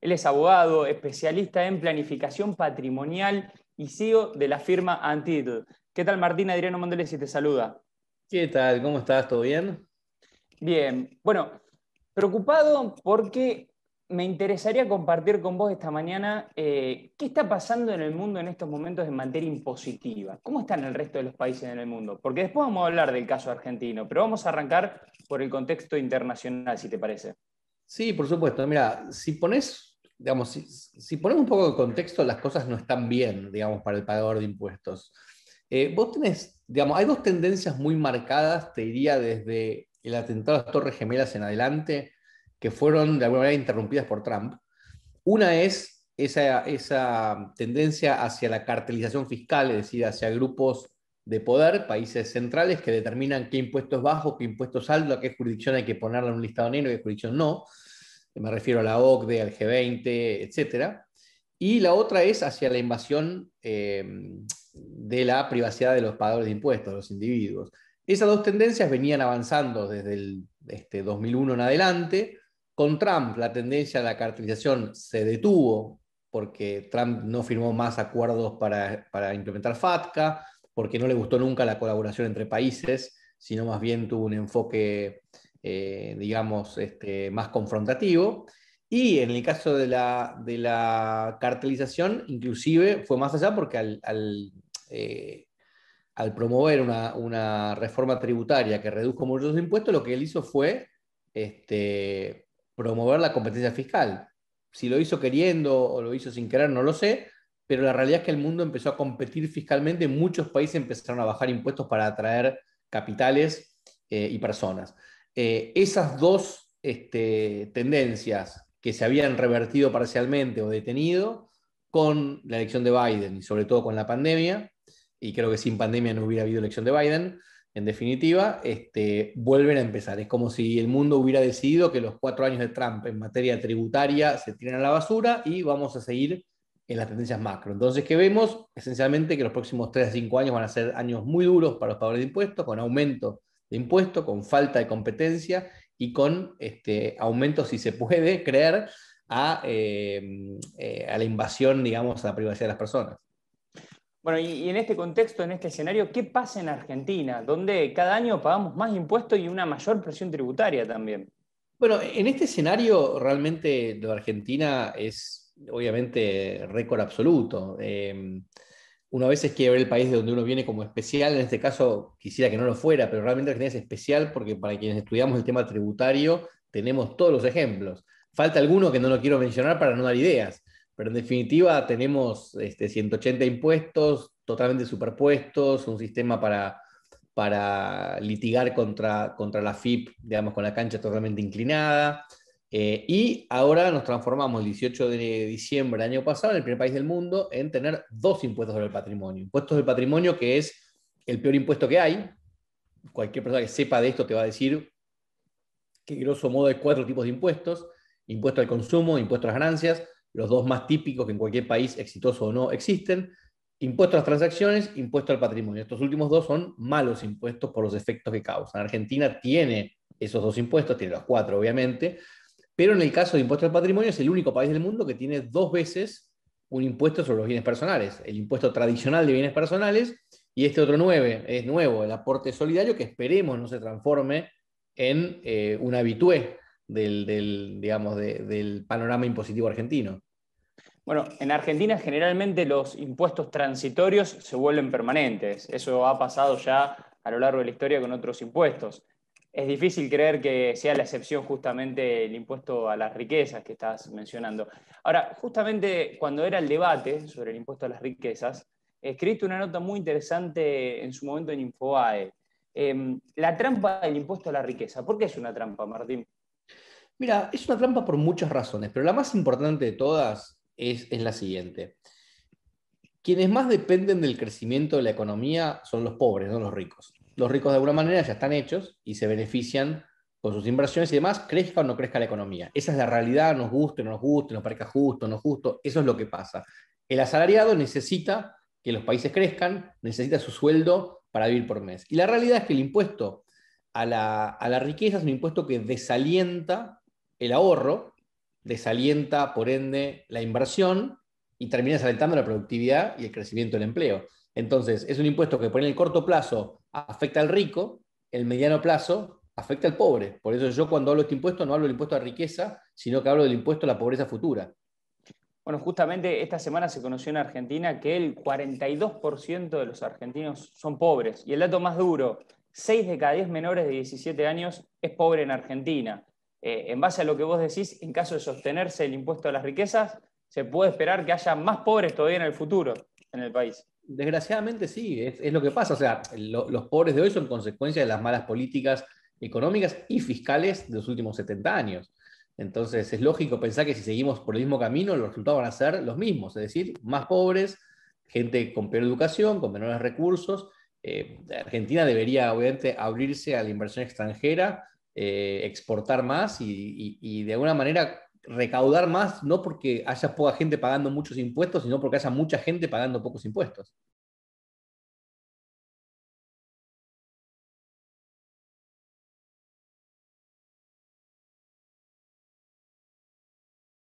Él es abogado, especialista en planificación patrimonial y CEO de la firma Antitud. ¿Qué tal, Martina Adriano Mondeles, y te saluda. ¿Qué tal? ¿Cómo estás? ¿Todo bien? Bien. Bueno, preocupado porque me interesaría compartir con vos esta mañana eh, qué está pasando en el mundo en estos momentos en materia impositiva. ¿Cómo están el resto de los países en el mundo? Porque después vamos a hablar del caso argentino, pero vamos a arrancar por el contexto internacional, si te parece. Sí, por supuesto. Mira, si pones digamos, si, ponemos un poco de contexto, las cosas no están bien, digamos, para el pagador de impuestos. Eh, vos tenés, digamos, hay dos tendencias muy marcadas, te diría, desde el atentado a las Torres Gemelas en adelante, que fueron de alguna manera interrumpidas por Trump. Una es esa, tendencia hacia la cartelización fiscal, es decir, hacia grupos de poder, países centrales, que determinan qué impuestos bajo, qué impuestos altos, a qué jurisdicción hay que ponerla en un listado negro, a qué jurisdicción no me refiero a la OCDE, al G20, etc. Y la otra es hacia la invasión eh, de la privacidad de los pagadores de impuestos, de los individuos. Esas dos tendencias venían avanzando desde el 2001 este, en adelante. Con Trump la tendencia a la cartelización se detuvo porque Trump no firmó más acuerdos para, para implementar FATCA, porque no le gustó nunca la colaboración entre países, sino más bien tuvo un enfoque eh, digamos, este, más confrontativo. Y en el caso de la, cartelización, inclusive fue más allá porque al, eh, promover una, reforma tributaria que redujo muchos impuestos, lo que él hizo fue este, promover la competencia fiscal. Si lo hizo queriendo o lo hizo sin querer, no lo sé, pero la realidad es que el mundo empezó a competir fiscalmente, muchos países empezaron a bajar impuestos para atraer capitales eh, y personas. Eh, esas dos este, tendencias que se habían revertido parcialmente o detenido con la elección de Biden y sobre todo con la pandemia, y creo que sin pandemia no hubiera habido elección de Biden, en definitiva, este, vuelven a empezar. Es como si el mundo hubiera decidido que los cuatro años de Trump en materia tributaria se tiran a la basura y vamos a seguir en las tendencias macro. Entonces, ¿qué vemos? Esencialmente que los próximos tres a cinco años van a ser años muy duros para los pagadores de impuestos, con aumento de impuesto, con falta de competencia y con este, aumento, si se puede creer, a, em, eh, la invasión, digamos, a la privacidad de las personas. Bueno, y, en este contexto, en este escenario, ¿qué pasa en Argentina, donde cada año pagamos más impuestos y una mayor presión tributaria también? Bueno, en este escenario realmente lo de Argentina es obviamente récord absoluto. Em, una a veces quiere el país de donde uno viene como especial, en este caso quisiera que no lo fuera, pero realmente Argentina es especial porque para quienes estudiamos el tema tributario tenemos todos los ejemplos. Falta alguno que no lo quiero mencionar para no dar ideas, pero en definitiva tenemos este, 180 impuestos totalmente superpuestos, un sistema para, para litigar contra, contra la FIP, digamos, con la cancha totalmente inclinada. Eh, y ahora nos transformamos el 18 de diciembre del año pasado en el primer país del mundo en tener dos impuestos sobre el patrimonio. Impuestos del patrimonio, que es el peor impuesto que hay. Cualquier persona que sepa de esto te va a decir que grosso modo hay cuatro tipos de impuestos. Impuesto al consumo, impuesto a las ganancias, los dos más típicos que en cualquier país, exitoso o no, existen. Impuesto a las transacciones, impuesto al patrimonio. Estos últimos dos son malos impuestos por los efectos que causan. Argentina tiene esos dos impuestos, tiene los cuatro obviamente, pero en el caso de impuesto al patrimonio es el único país del mundo que tiene dos veces un impuesto sobre los bienes personales, el impuesto tradicional de bienes personales y este otro nueve es nuevo, el aporte solidario que esperemos no se transforme en eh, un habitué del, digamos, del panorama impositivo argentino. Bueno, en Argentina generalmente los impuestos transitorios se vuelven permanentes. Eso ha pasado ya a lo largo de la historia con otros impuestos. Es difícil creer que sea la excepción justamente el impuesto a las riquezas que estás mencionando. Ahora, justamente cuando era el debate sobre el impuesto a las riquezas, escribiste una nota muy interesante en su momento en InfoAE. Em, la trampa del impuesto a la riqueza. ¿Por qué es una trampa, Martín? Mira, es una trampa por muchas razones, pero la más importante de todas es la siguiente. Quienes más dependen del crecimiento de la economía son los pobres, no los ricos los ricos de alguna manera ya están hechos y se benefician con sus inversiones y demás, crezca o no crezca la economía. Esa es la realidad, nos guste, no nos guste, nos parezca justo, no justo, eso es lo que pasa. El asalariado necesita que los países crezcan, necesita su sueldo para vivir por mes. Y la realidad es que el impuesto a la, a la riqueza es un impuesto que desalienta el ahorro, desalienta, por ende, la inversión y termina desalentando la productividad y el crecimiento del empleo. Entonces, es un impuesto que por en el corto plazo afecta al rico, el mediano plazo afecta al pobre. Por eso yo cuando hablo de este impuesto no hablo del impuesto a riqueza, sino que hablo del impuesto a la pobreza futura. Bueno, justamente esta semana se conoció en Argentina que el 42% de los argentinos son pobres. Y el dato más duro, 6 de cada 10 menores de 17 años es pobre en Argentina. Eh, en base a lo que vos decís, en caso de sostenerse el impuesto a las riquezas, se puede esperar que haya más pobres todavía en el futuro en el país. Desgraciadamente sí, es, lo que pasa. O sea, los pobres de hoy son consecuencia de las malas políticas económicas y fiscales de los últimos 70 años. Entonces es lógico pensar que si seguimos por el mismo camino, los resultados van a ser los mismos, es decir, más pobres, gente con peor educación, con menores recursos. Eh, Argentina debería, obviamente, abrirse a la inversión extranjera, eh, exportar más y de alguna manera recaudar más no porque haya poca gente pagando muchos impuestos, sino porque haya mucha gente pagando pocos impuestos.